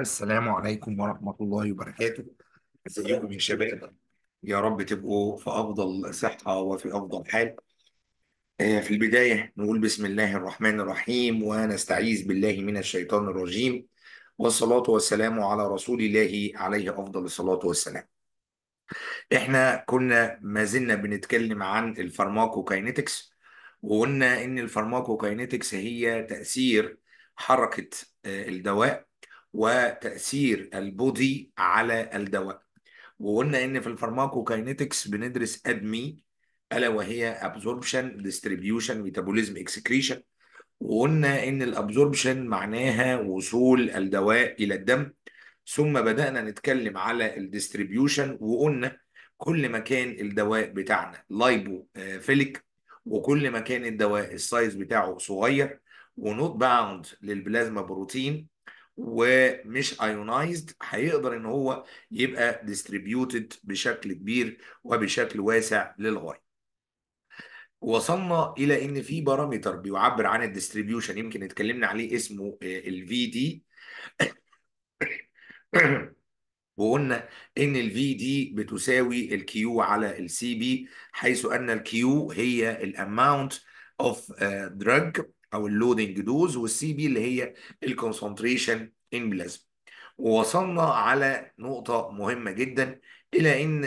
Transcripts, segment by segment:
السلام عليكم ورحمة الله وبركاته ازيكم يا شباب يا رب تبقوا في أفضل صحة وفي أفضل حال آه، في البداية نقول بسم الله الرحمن الرحيم ونستعيذ بالله من الشيطان الرجيم والصلاة والسلام على رسول الله عليه أفضل الصلاة والسلام احنا كنا ما زلنا بنتكلم عن الفارماكوكاينيتكس وقلنا ان الفارماكوكاينيتكس هي تأثير حركة آه، الدواء وتأثير البودي على الدواء وقلنا ان في كاينتكس بندرس ادمي الا وهي ابزوربشن ديستريبيوشن ميتابوليزم اكسكريشن وقلنا ان الابزوربشن معناها وصول الدواء الى الدم ثم بدانا نتكلم على الديستريبيوشن وقلنا كل ما كان الدواء بتاعنا لايبو فيليك وكل ما كان الدواء السايز بتاعه صغير ونوت باوند للبلازما بروتين ومش ايونايزد هيقدر ان هو يبقى ديستريبيوتد بشكل كبير وبشكل واسع للغايه. وصلنا الى ان في بارامتر بيعبر عن الديستريبيوشن يمكن اتكلمنا عليه اسمه آه، الفي دي وقلنا ان الفي دي بتساوي الكيو على السي بي حيث ان الكيو هي الاماونت اوف دراج او اللودنج دوز والسي بي اللي هي الكونسنتريشن ان بلازما ووصلنا على نقطة مهمة جدا إلى إن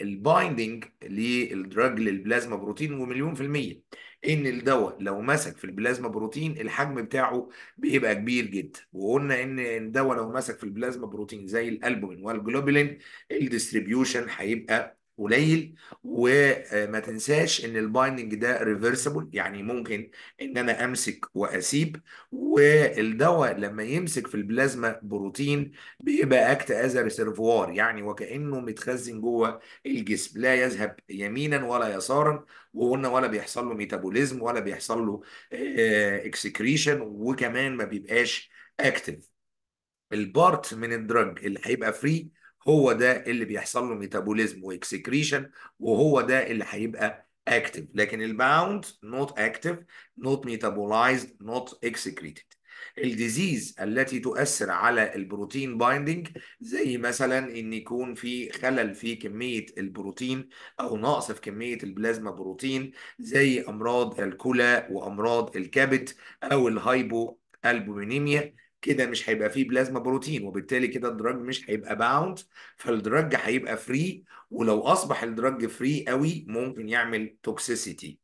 البايندنج للدراج للبلازما بروتين ومليون في المية إن الدواء لو مسك في البلازما بروتين الحجم بتاعه بيبقى كبير جدا وقلنا إن الدواء لو مسك في البلازما بروتين زي الألبومين والجلوبولين الديستريبيوشن هيبقى قليل وما تنساش ان البايندنج ده ريفرسبل يعني ممكن ان انا امسك واسيب والدواء لما يمسك في البلازما بروتين بيبقى اكت از ريسرفوار يعني وكانه متخزن جوه الجسم لا يذهب يمينا ولا يسارا وقلنا ولا بيحصل له ميتابوليزم ولا بيحصل له اكسكريشن آه، وكمان ما بيبقاش اكتف البارت من الدرج اللي هيبقى فري هو ده اللي بيحصل له ميتابوليزم واكسكريشن وهو ده اللي هيبقى اكتف لكن الباوند نوت اكتف نوت ميتابولايزد نوت اكسكريتد الديزيز التي تؤثر على البروتين بايندنج زي مثلا ان يكون في خلل في كميه البروتين او نقص في كميه البلازما بروتين زي امراض الكلى وامراض الكبد او الهايبو البومينيميا كده مش هيبقى فيه بلازما بروتين وبالتالي كده الدراج مش هيبقى باوند فالدراج هيبقى فري ولو اصبح الدراج فري قوي ممكن يعمل توكسيسيتي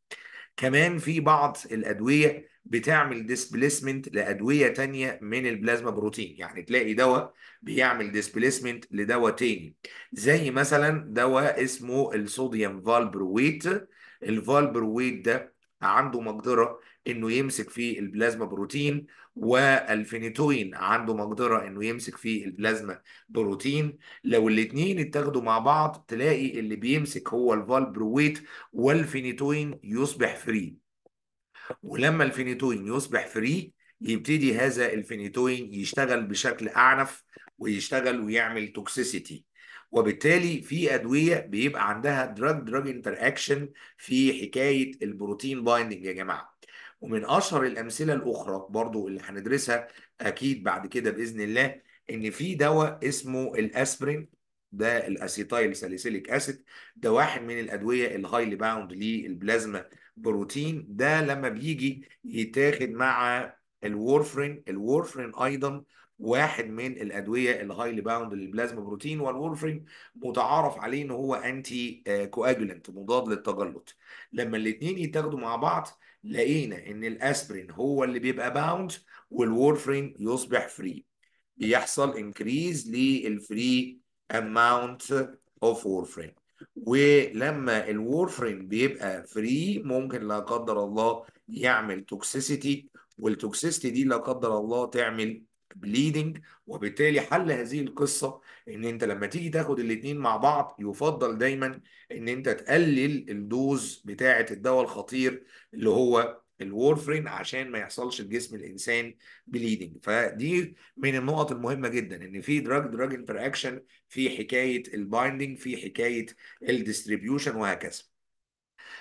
كمان في بعض الادويه بتعمل ديسبليسمنت لادويه تانية من البلازما بروتين يعني تلاقي دواء بيعمل ديسبليسمنت لدواء تاني زي مثلا دواء اسمه الصوديوم فالبرويت الفالبرويت ده عنده مقدره انه يمسك في البلازما بروتين والفينيتوين عنده مقدره انه يمسك في البلازما بروتين لو الاثنين اتاخدوا مع بعض تلاقي اللي بيمسك هو الفالبرويت والفينيتوين يصبح فري ولما الفينيتوين يصبح فري يبتدي هذا الفينيتوين يشتغل بشكل اعنف ويشتغل ويعمل توكسيسيتي وبالتالي في ادويه بيبقى عندها دراج دراج انتر اكشن في حكايه البروتين بايندنج يا جماعه ومن اشهر الامثله الاخرى برضو اللي هندرسها اكيد بعد كده باذن الله ان في دواء اسمه الاسبرين ده الاسيتايل ساليسيليك اسيد ده واحد من الادويه الهايلي باوند للبلازما بروتين ده لما بيجي يتاخد مع الورفرين الورفرين ايضا واحد من الادويه الهايلي باوند للبلازما بروتين والورفرين متعارف عليه ان هو انتي آه، كواجولنت مضاد للتجلط لما الاثنين يتاخدوا مع بعض لقينا ان الاسبرين هو اللي بيبقى باوند والورفرين يصبح فري بيحصل انكريز للفري اماونت اوف وورفرين ولما الورفرين بيبقى فري ممكن لا قدر الله يعمل توكسيسيتي والتوكسيسيتي دي لا قدر الله تعمل بليدنج وبالتالي حل هذه القصه ان انت لما تيجي تاخد الاثنين مع بعض يفضل دايما ان انت تقلل الدوز بتاعه الدواء الخطير اللي هو الورفرين عشان ما يحصلش الجسم الانسان بليدنج فدي من النقط المهمه جدا ان في دراج دراج انتراكشن في حكايه البايندنج في حكايه الديستريبيوشن وهكذا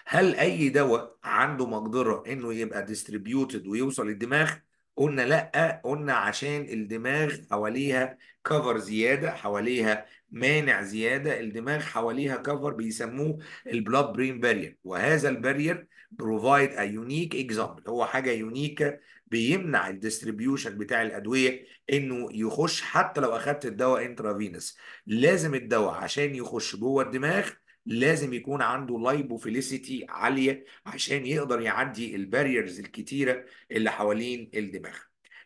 هل اي دواء عنده مقدره انه يبقى ديستريبيوتد ويوصل للدماغ قلنا لا قلنا عشان الدماغ حواليها كفر زياده حواليها مانع زياده الدماغ حواليها كفر بيسموه البلاد برين بارير وهذا البارير بروفايد ا يونيك اكزامبل هو حاجه يونيكه بيمنع الديستريبيوشن بتاع الادويه انه يخش حتى لو اخدت الدواء انترافينس لازم الدواء عشان يخش جوه الدماغ لازم يكون عنده لايبوفيليسيتي عاليه عشان يقدر يعدي الباريرز الكتيره اللي حوالين الدماغ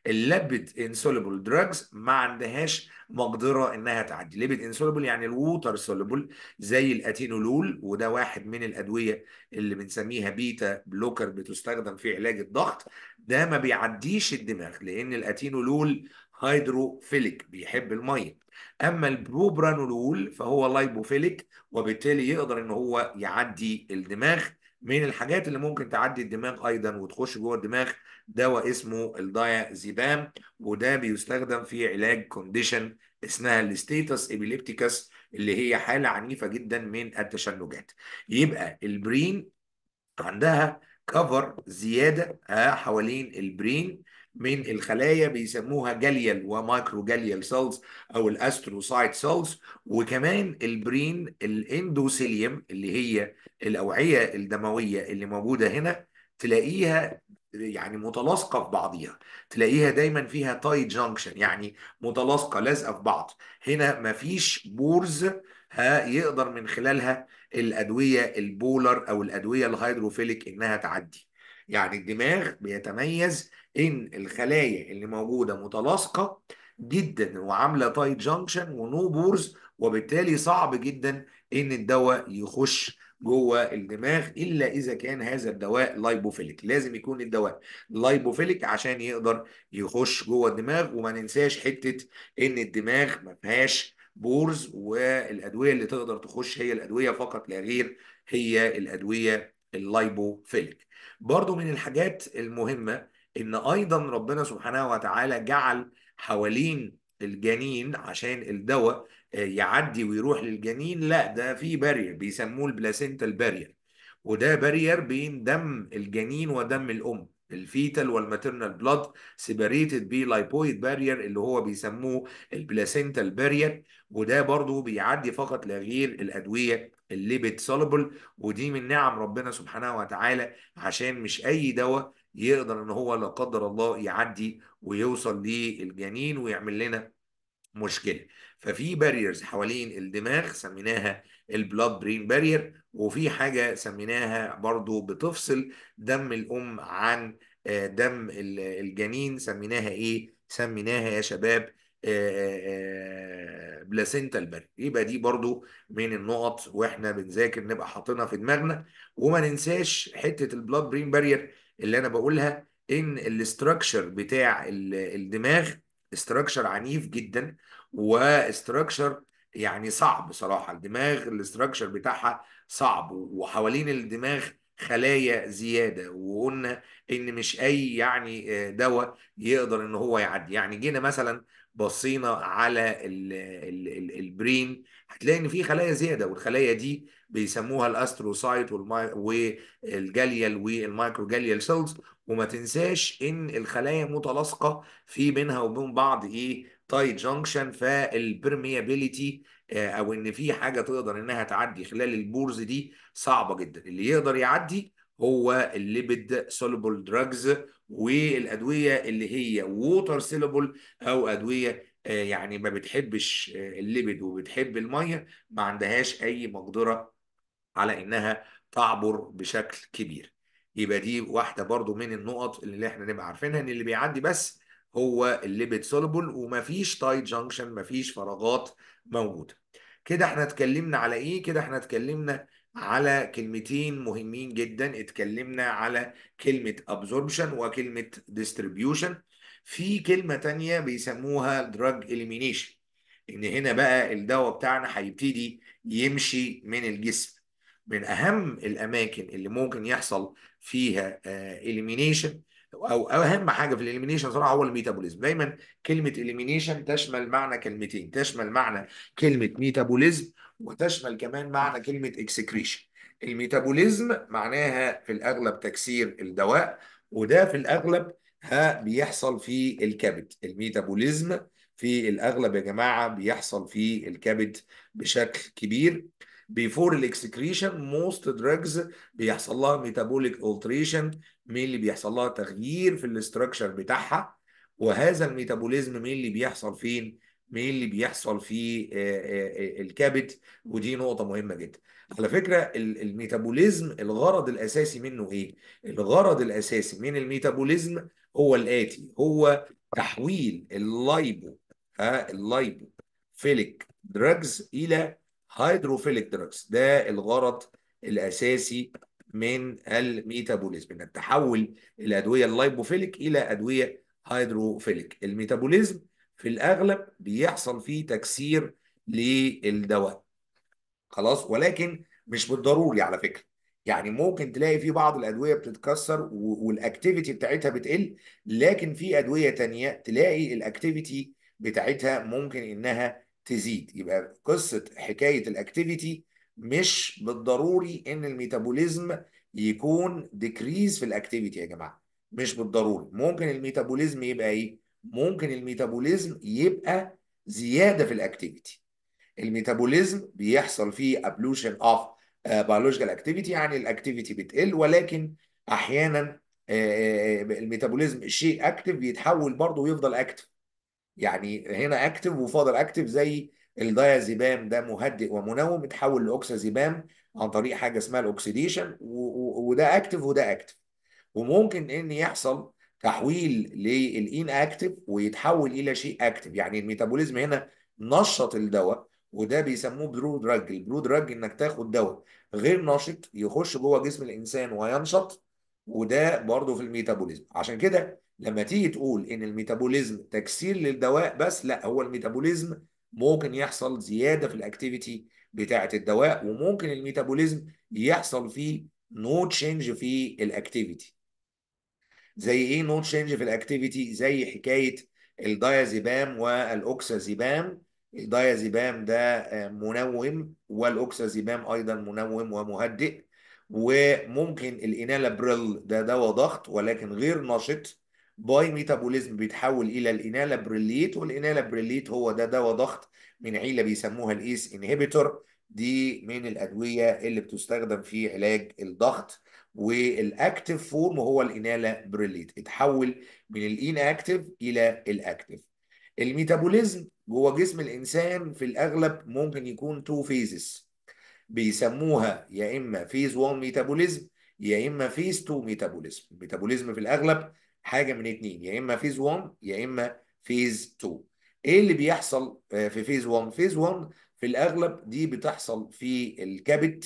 الليبيد انسولبل دراجز ما عندهاش مقدره انها تعدي ليبيد انسولبل يعني الووتر سولبل زي الاتينولول وده واحد من الادويه اللي بنسميها بيتا بلوكر بتستخدم في علاج الضغط ده ما بيعديش الدماغ لان الاتينولول هيدروفيليك بيحب الميه اما البروبرانولول فهو لايبوفيليك وبالتالي يقدر ان هو يعدي الدماغ من الحاجات اللي ممكن تعدي الدماغ ايضا وتخش جوه الدماغ دواء اسمه الدايازيبام وده بيستخدم في علاج كونديشن اسمها الستيتس ابيليبتيكس اللي هي حاله عنيفه جدا من التشنجات يبقى البرين عندها كفر زياده آه، حوالين البرين من الخلايا بيسموها جاليال ومايكرو جاليال سيلز او الاستروسايت سيلز وكمان البرين الاندوثيليوم اللي هي الاوعيه الدمويه اللي موجوده هنا تلاقيها يعني متلاصقه في بعضيها تلاقيها دايما فيها تايت جانكشن يعني متلاصقه لازقه في بعض هنا مفيش بورز ها يقدر من خلالها الادويه البولر او الادويه الهيدروفيليك انها تعدي يعني الدماغ بيتميز ان الخلايا اللي موجوده متلاصقه جدا وعامله تايت جانكشن ونو بورز وبالتالي صعب جدا ان الدواء يخش جوه الدماغ الا اذا كان هذا الدواء لايبوفيليك لازم يكون الدواء لايبوفيليك عشان يقدر يخش جوه الدماغ وما ننساش حته ان الدماغ ما فيهاش بورز والادويه اللي تقدر تخش هي الادويه فقط لا غير هي الادويه اللايبوفيليك برضو من الحاجات المهمة إن أيضا ربنا سبحانه وتعالى جعل حوالين الجنين عشان الدواء آه، يعدي ويروح للجنين لا ده في بارير بيسموه البلاسينتا البارير وده بارير بين دم الجنين ودم الأم الفيتال والماترنال بلاد سيبريتد بي لايبويد بارير اللي هو بيسموه البلاسينتا بارير وده برضو بيعدي فقط لغير الادويه الليبيد سولبل ودي من نعم ربنا سبحانه وتعالى عشان مش اي دواء يقدر ان هو لا قدر الله يعدي ويوصل للجنين ويعمل لنا مشكله ففي باريرز حوالين الدماغ سميناها البلاد برين بارير وفي حاجه سميناها برضو بتفصل دم الام عن آه، دم الجنين سميناها ايه سميناها يا شباب آه، آه، آه، بلاسينتا البري يبقى دي برضو من النقط واحنا بنذاكر نبقى حاطينها في دماغنا وما ننساش حته البلاد برين بارير اللي انا بقولها ان الاستراكشر بتاع الدماغ استراكشر عنيف جدا واستراكشر يعني صعب بصراحه الدماغ الاستراكشر بتاعها صعب وحوالين الدماغ خلايا زياده وقلنا ان مش اي يعني دواء يقدر ان هو يعدي يعني جينا مثلا بصينا على البرين هتلاقي ان في خلايا زياده والخلايا دي بيسموها الاستروسايت والجاليال والمايكروجاليال سيلز وما تنساش ان الخلايا متلاصقه في بينها وبين بعض ايه تايت جانكشن فالبرميابيليتي او ان في حاجه تقدر انها تعدي خلال البورز دي صعبه جدا اللي يقدر يعدي هو الليبيد سولوبل دراجز والادويه اللي هي ووتر سيلبل او ادويه آه، يعني ما بتحبش آه، الليبيد وبتحب الميه ما عندهاش اي مقدره على انها تعبر بشكل كبير يبقى دي واحده برضو من النقط اللي احنا نبقى عارفينها ان اللي بيعدي بس هو الليبيد سولبل ومفيش تايت جانكشن مفيش فراغات موجوده كده احنا اتكلمنا على ايه كده احنا اتكلمنا على كلمتين مهمين جدا اتكلمنا على كلمة absorption وكلمة distribution في كلمة تانية بيسموها drug elimination ان هنا بقى الدواء بتاعنا هيبتدي يمشي من الجسم من اهم الاماكن اللي ممكن يحصل فيها آه، elimination او اهم حاجه في الاليمينيشن صراحه هو الميتابوليزم دايما كلمه اليمينيشن تشمل معنى كلمتين تشمل معنى كلمه ميتابوليزم وتشمل كمان معنى كلمه اكسكريشن الميتابوليزم معناها في الاغلب تكسير الدواء وده في الاغلب ها بيحصل في الكبد الميتابوليزم في الاغلب يا جماعه بيحصل في الكبد بشكل كبير بيفور الاكسكريشن موست دراجز بيحصل لها ميتابوليك التريشن مين اللي بيحصل لها تغيير في الاستراكشر بتاعها وهذا الميتابوليزم مين اللي بيحصل فين مين اللي بيحصل في آه، آه، آه، الكبد ودي نقطه مهمه جدا على فكره الميتابوليزم الغرض الاساسي منه ايه الغرض الاساسي من الميتابوليزم هو الاتي هو تحويل اللايبو ها اللايبو فيليك دراجز الى هيدروفيليك دراجز ده الغرض الاساسي من الميتابوليزم ان تحول الادويه اللايبوفيليك الى ادويه هيدروفيليك الميتابوليزم في الاغلب بيحصل فيه تكسير للدواء خلاص ولكن مش بالضروري على فكره يعني ممكن تلاقي في بعض الادويه بتتكسر والاكتيفيتي بتاعتها بتقل لكن في ادويه تانية تلاقي الاكتيفيتي بتاعتها ممكن انها تزيد يبقى قصه حكايه الاكتيفيتي مش بالضروري ان الميتابوليزم يكون ديكريز في الاكتيفيتي يا جماعه مش بالضروري ممكن الميتابوليزم يبقى ايه ممكن الميتابوليزم يبقى زياده في الاكتيفيتي الميتابوليزم بيحصل فيه ابلوشن اوف بيولوجيكال اكتيفيتي يعني الاكتيفيتي بتقل ولكن احيانا آه، آه، آه، الميتابوليزم شيء اكتف بيتحول برضه ويفضل اكتف يعني هنا اكتف وفاضل اكتف زي الدايازيبام ده مهدئ ومنوم اتحول لاوكسازيبام عن طريق حاجه اسمها الاوكسيديشن وده اكتف وده اكتف وممكن ان يحصل تحويل للان اكتف ويتحول الى شيء اكتف يعني الميتابوليزم هنا نشط الدواء وده بيسموه برو دراج البرو دراج انك تاخد دواء غير نشط يخش جوه جسم الانسان وينشط وده برضه في الميتابوليزم عشان كده لما تيجي تقول ان الميتابوليزم تكسير للدواء بس لا هو الميتابوليزم ممكن يحصل زياده في الاكتيفيتي بتاعه الدواء وممكن الميتابوليزم يحصل فيه نو تشينج في الاكتيفيتي زي ايه نو تشينج في الاكتيفيتي زي حكايه الدايازيبام والاوكسازيبام الدايازيبام ده آه، منوم والاوكسازيبام ايضا منوم ومهدئ وممكن الانالابريل ده دواء ضغط ولكن غير نشط باي ميتابوليزم بيتحول الى الانالابريليت والانالابريليت هو ده دواء ضغط من عيله بيسموها الايس انهبيتور دي من الادويه اللي بتستخدم في علاج الضغط والاكتف فورم هو الانالابريليت اتحول من الان اكتف الى الاكتف الميتابوليزم جوه جسم الانسان في الاغلب ممكن يكون تو فيزز بيسموها يا اما فيز 1 ميتابوليزم يا اما فيز 2 ميتابوليزم الميتابوليزم في الاغلب حاجه من اتنين يا اما فيز 1 يا اما فيز 2 ايه اللي بيحصل آه، في فيز 1 فيز 1 في الاغلب دي بتحصل في الكبد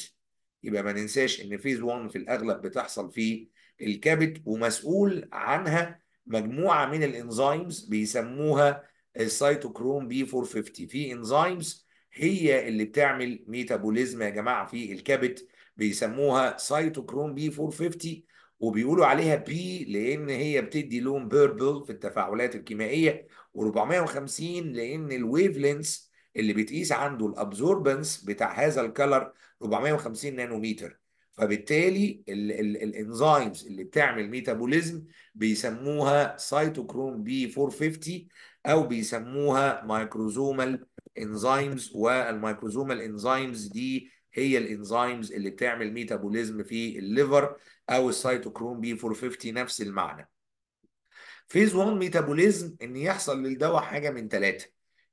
يبقى ما ننساش ان فيز 1 في الاغلب بتحصل في الكبد ومسؤول عنها مجموعه من الانزيمز بيسموها السيتوكروم بي 450 في انزيمز هي اللي بتعمل ميتابوليزم يا جماعه في الكبد بيسموها سيتوكروم بي 450 وبيقولوا عليها بي لان هي بتدي لون بيربل في التفاعلات الكيميائيه و450 لان الويف لينس اللي بتقيس عنده الابزوربنس بتاع هذا الكلر 450 نانومتر فبالتالي ال الانزيمز اللي بتعمل ميتابوليزم بيسموها سيتوكروم بي 450 او بيسموها مايكروزومال انزيمز والميكروزومال انزيمز دي هي الانزيمز اللي بتعمل ميتابوليزم في الليفر او السيتوكروم بي 450 نفس المعنى فيز 1 ميتابوليزم ان يحصل للدواء حاجه من ثلاثه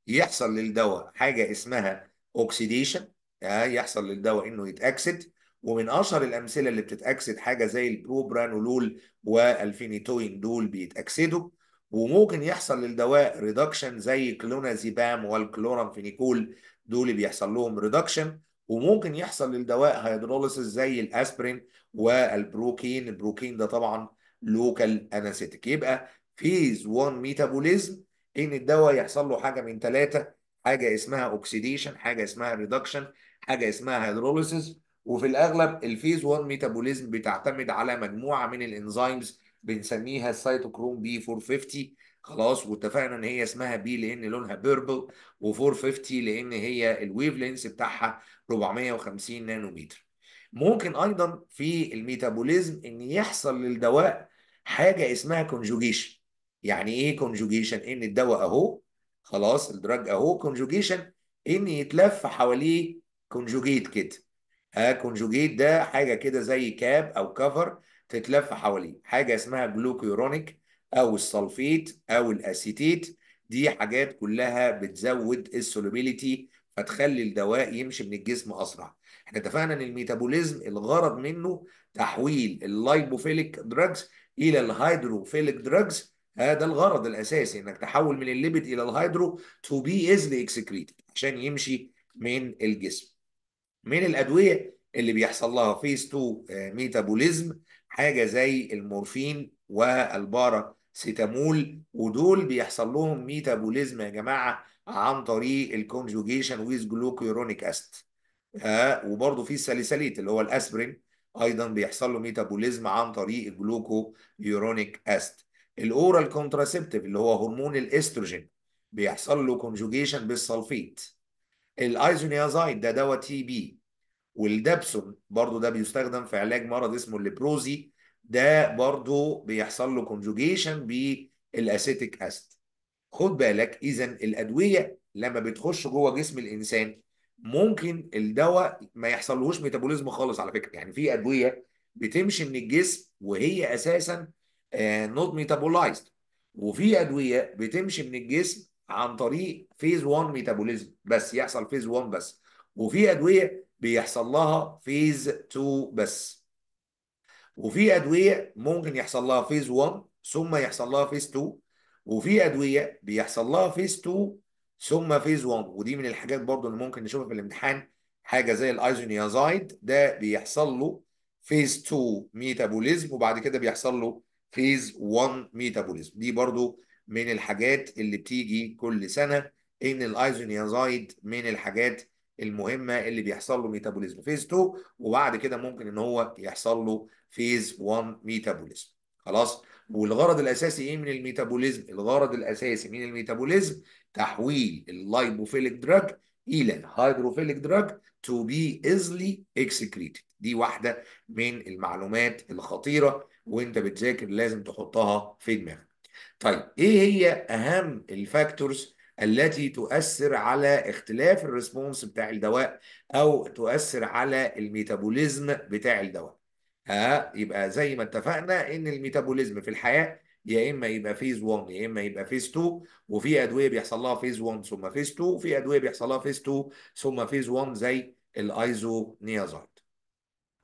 يحصل للدواء حاجه اسمها اوكسيديشن آه، يحصل للدواء انه يتاكسد ومن اشهر الامثله اللي بتتاكسد حاجه زي البروبرانولول والفينيتوين دول بيتاكسدوا وممكن يحصل للدواء ريدكشن زي كلونازيبام والكلورامفينيكول دول بيحصل لهم ريدكشن وممكن يحصل للدواء هيدروليسيس زي الاسبرين والبروكين البروكين ده طبعا لوكال انستيك يبقى فيز 1 ميتابوليزم ان الدواء يحصل له حاجه من ثلاثه حاجه اسمها اوكسيديشن حاجه اسمها ريدكشن حاجه اسمها هيدروليسيس وفي الاغلب الفيز 1 ميتابوليزم بتعتمد على مجموعه من الانزيمز بنسميها السيتوكروم بي 450 خلاص واتفقنا ان هي اسمها بي لان لونها بيربل و450 لان هي الويف لينس بتاعها 450 نانومتر ممكن ايضا في الميتابوليزم ان يحصل للدواء حاجه اسمها كونجوجيشن يعني ايه كونجوجيشن ان الدواء اهو خلاص الدراج اهو كونجوجيشن ان يتلف حواليه كونجوجيت كده ها آه، كونجوجيت ده حاجه كده زي كاب او كفر تتلف حواليه حاجه اسمها جلوكيورونيك او السلفيت او الاسيتيت دي حاجات كلها بتزود السولوبيليتي فتخلي الدواء يمشي من الجسم اسرع احنا اتفقنا ان الميتابوليزم الغرض منه تحويل اللايبوفيليك دراجز الى الهيدروفيليك آه، دراجز هذا الغرض الاساسي انك تحول من الليبيد الى الهيدرو تو بي ايزلي اكسكريتد عشان يمشي من الجسم من الادويه اللي بيحصل لها فيز 2 ميتابوليزم حاجه زي المورفين والبارا سيتامول ودول بيحصل لهم ميتابوليزم يا جماعه عن طريق الكونجوجيشن ويز جلوكيورونيك اسيد آه وبرضه في الساليساليت اللي هو الاسبرين ايضا بيحصل له ميتابوليزم عن طريق يورونيك اسيد الاورال كونتراسبتيف اللي هو هرمون الاستروجين بيحصل له كونجوجيشن بالسلفيت الايزونيازايد ده دواء تي بي والدبسون برضو ده بيستخدم في علاج مرض اسمه الليبروزي ده برضو بيحصل له كونجوجيشن بالاسيتيك اسيد خد بالك اذا الادويه لما بتخش جوه جسم الانسان ممكن الدواء ما يحصلهوش ميتابوليزم خالص على فكره يعني في ادويه بتمشي من الجسم وهي اساسا نوت آه، ميتابولايزد وفي ادويه بتمشي من الجسم عن طريق فيز 1 ميتابوليزم بس يحصل فيز 1 بس وفي ادويه بيحصل لها فيز 2 بس وفي ادويه ممكن يحصل لها فيز 1 ثم يحصل لها فيز 2 وفي ادويه بيحصل لها فيز 2 ثم فيز 1 ودي من الحاجات برضو اللي ممكن نشوفها في الامتحان حاجه زي الايزونيازايد ده بيحصل له فيز 2 ميتابوليزم وبعد كده بيحصل له فيز 1 ميتابوليزم دي برضو من الحاجات اللي بتيجي كل سنه ان الايزونيازايد من الحاجات المهمه اللي بيحصل له ميتابوليزم فيز 2 وبعد كده ممكن ان هو يحصل له فيز 1 ميتابوليزم خلاص والغرض الاساسي ايه من الميتابوليزم الغرض الاساسي من الميتابوليزم تحويل اللايبوفيليك دراج الى هيدروفيليك دراج تو بي ايزلي اكسكريتد دي واحده من المعلومات الخطيره وانت بتذاكر لازم تحطها في دماغك طيب ايه هي اهم الفاكتورز التي تؤثر على اختلاف الريسبونس بتاع الدواء او تؤثر على الميتابوليزم بتاع الدواء ها آه، يبقى زي ما اتفقنا ان الميتابوليزم في الحياه يا اما يبقى فيز 1 يا اما يبقى فيز 2 وفي ادويه بيحصل لها فيز 1 ثم فيز 2 وفي ادويه بيحصل لها فيز 2 ثم فيز 1 زي الايزونيازايد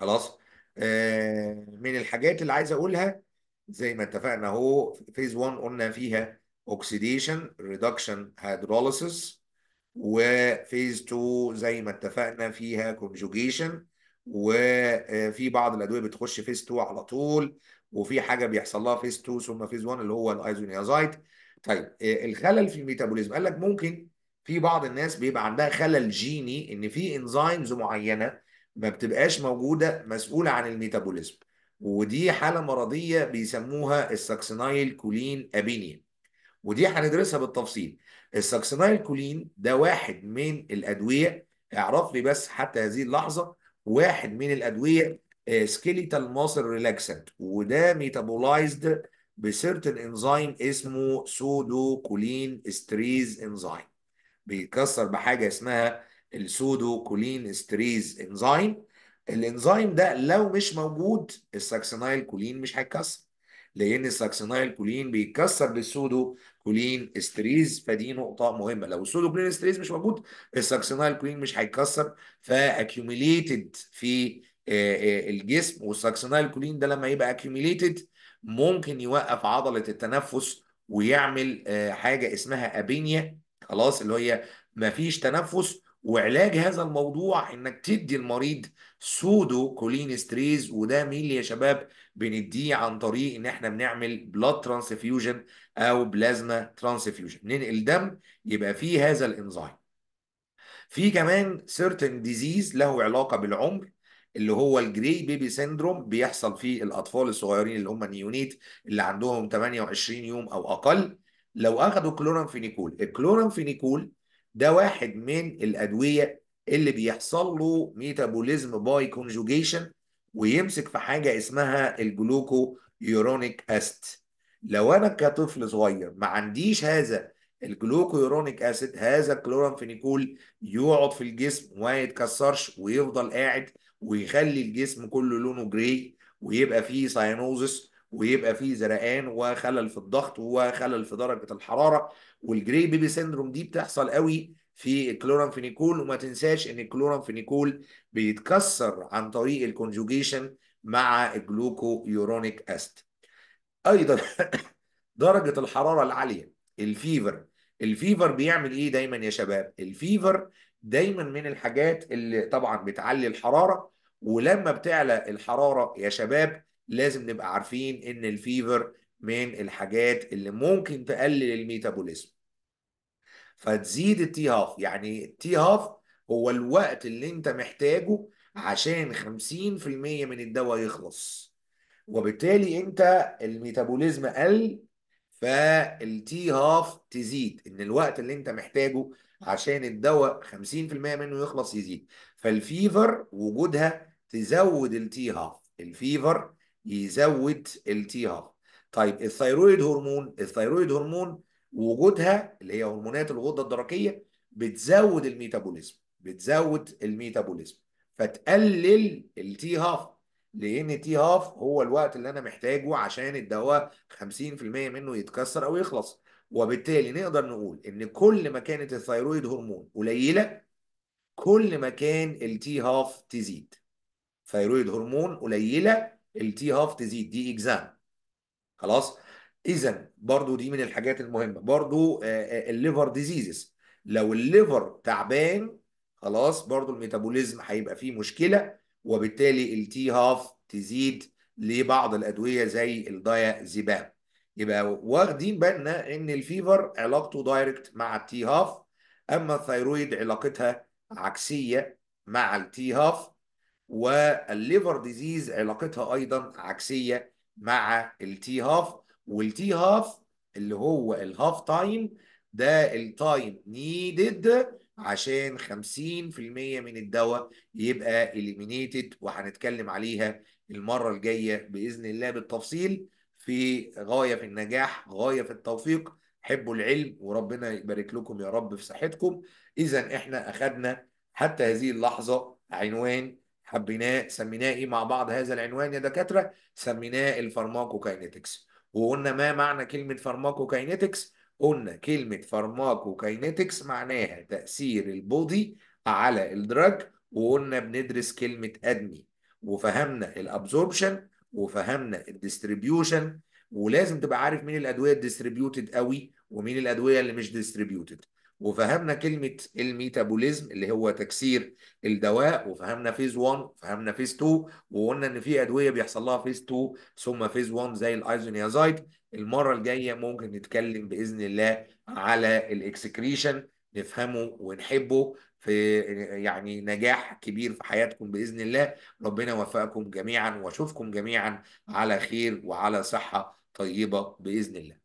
خلاص آه من الحاجات اللي عايز اقولها زي ما اتفقنا اهو فيز 1 قلنا فيها اوكسيديشن ريدكشن هيدروليسيس وفيز 2 زي ما اتفقنا فيها كونجوجيشن وفي بعض الادويه بتخش فيز 2 على طول وفي حاجه بيحصل لها فيز 2 ثم فيز 1 اللي هو الايزونيازايت طيب آه، الخلل في الميتابوليزم قال لك ممكن في بعض الناس بيبقى عندها خلل جيني ان في انزيمز معينه ما بتبقاش موجوده مسؤوله عن الميتابوليزم ودي حاله مرضيه بيسموها الساكسنايل كولين ابينيا ودي هندرسها بالتفصيل الساكسينايل كولين ده واحد من الادويه اعرف لي بس حتى هذه اللحظه واحد من الادويه سكيليتال ماسل ريلاكسنت وده ميتابولايزد بسيرتن انزيم اسمه سودو كولين ستريز انزيم بيتكسر بحاجه اسمها السودو كولين ستريز انزيم الانزيم ده لو مش موجود الساكسينايل كولين مش هيتكسر لان الساكسينايل كولين بيتكسر بالسودو كولين استريز فدي نقطه مهمه لو السودو كولين استريز مش موجود الساكسينايل كولين مش هيتكسر فاكيوميليتد في آه، آه، الجسم والساكسينايل كولين ده لما يبقى اكيوميليتد ممكن يوقف عضله التنفس ويعمل آه، حاجه اسمها ابينيا خلاص اللي هي مفيش تنفس وعلاج هذا الموضوع انك تدي المريض سودو كولين ستريز وده مين يا شباب بنديه عن طريق ان احنا بنعمل بلاد ترانسفيوجن او بلازما ترانسفيوجن ننقل دم يبقى فيه هذا الانزيم في كمان سيرتن ديزيز له علاقه بالعمر اللي هو الجري بيبي سيندروم بيحصل في الاطفال الصغيرين اللي هم نيونيت اللي عندهم 28 يوم او اقل لو اخذوا كلورامفينيكول الكلورامفينيكول ده واحد من الادويه اللي بيحصل له ميتابوليزم باي كونجوجيشن ويمسك في حاجه اسمها الجلوكو يورونيك اسيد لو انا كطفل صغير ما عنديش هذا الجلوكو يورونيك اسيد هذا الكلورانفينيكول يقعد في الجسم وما يتكسرش ويفضل قاعد ويخلي الجسم كله لونه جراي ويبقى فيه ساينوزس ويبقى فيه زرقان وخلل في الضغط وخلل في درجه الحراره والجري بيبي سيندروم دي بتحصل قوي في الكلورامفينيكول وما تنساش ان الكلورامفينيكول بيتكسر عن طريق الكونجوجيشن مع الجلوكو يورونيك است ايضا درجه الحراره العاليه الفيفر الفيفر بيعمل ايه دايما يا شباب الفيفر دايما من الحاجات اللي طبعا بتعلي الحراره ولما بتعلى الحراره يا شباب لازم نبقى عارفين ان الفيفر من الحاجات اللي ممكن تقلل الميتابوليزم فتزيد التي هاف يعني التي هاف هو الوقت اللي انت محتاجه عشان 50% من الدواء يخلص وبالتالي انت الميتابوليزم قل فالتي هاف تزيد ان الوقت اللي انت محتاجه عشان الدواء 50% منه يخلص يزيد فالفيفر وجودها تزود التي هاف الفيفر يزود التي ار طيب الثيرويد هرمون الثيرويد هرمون وجودها اللي هي هرمونات الغده الدرقيه بتزود الميتابوليزم بتزود الميتابوليزم فتقلل التي هاف لان تي هاف هو الوقت اللي انا محتاجه عشان الدواء 50% منه يتكسر او يخلص وبالتالي نقدر نقول ان كل ما كانت الثيرويد هرمون قليله كل ما كان التي هاف تزيد ثيرويد هرمون قليله التي هاف تزيد دي اكزام خلاص اذا برضو دي من الحاجات المهمه برضو آه، آه، الليفر ديزيزز لو الليفر تعبان خلاص برضو الميتابوليزم هيبقى فيه مشكله وبالتالي التي هاف تزيد لبعض الادويه زي الدايازيبام يبقى واخدين بالنا ان الفيفر علاقته دايركت مع التي هاف اما الثيرويد علاقتها عكسيه مع التي هاف والليفر ديزيز علاقتها ايضا عكسيه مع التي هاف والتي هاف اللي هو الهاف تايم ده التايم نيدد عشان 50% من الدواء يبقى اليمينيتد وهنتكلم عليها المره الجايه باذن الله بالتفصيل في غايه في النجاح غايه في التوفيق حبوا العلم وربنا يبارك لكم يا رب في صحتكم اذا احنا اخذنا حتى هذه اللحظه عنوان حبيناه سميناه ايه مع بعض هذا العنوان يا دكاتره سميناه الفارماكوكاينيتكس وقلنا ما معنى كلمه فارماكوكاينيتكس قلنا كلمه فارماكوكاينيتكس معناها تاثير البودي على الدراج وقلنا بندرس كلمه ادمي وفهمنا الابزوربشن وفهمنا الديستريبيوشن ولازم تبقى عارف مين الادويه الديستريبيوتد قوي ومين الادويه اللي مش ديستريبيوتد وفهمنا كلمه الميتابوليزم اللي هو تكسير الدواء وفهمنا فيز 1 وفهمنا فيز 2 وقلنا ان في ادويه بيحصل لها فيز 2 ثم فيز 1 زي الايزونيازايد المره الجايه ممكن نتكلم باذن الله على الاكسكريشن نفهمه ونحبه في يعني نجاح كبير في حياتكم باذن الله ربنا يوفقكم جميعا واشوفكم جميعا على خير وعلى صحه طيبه باذن الله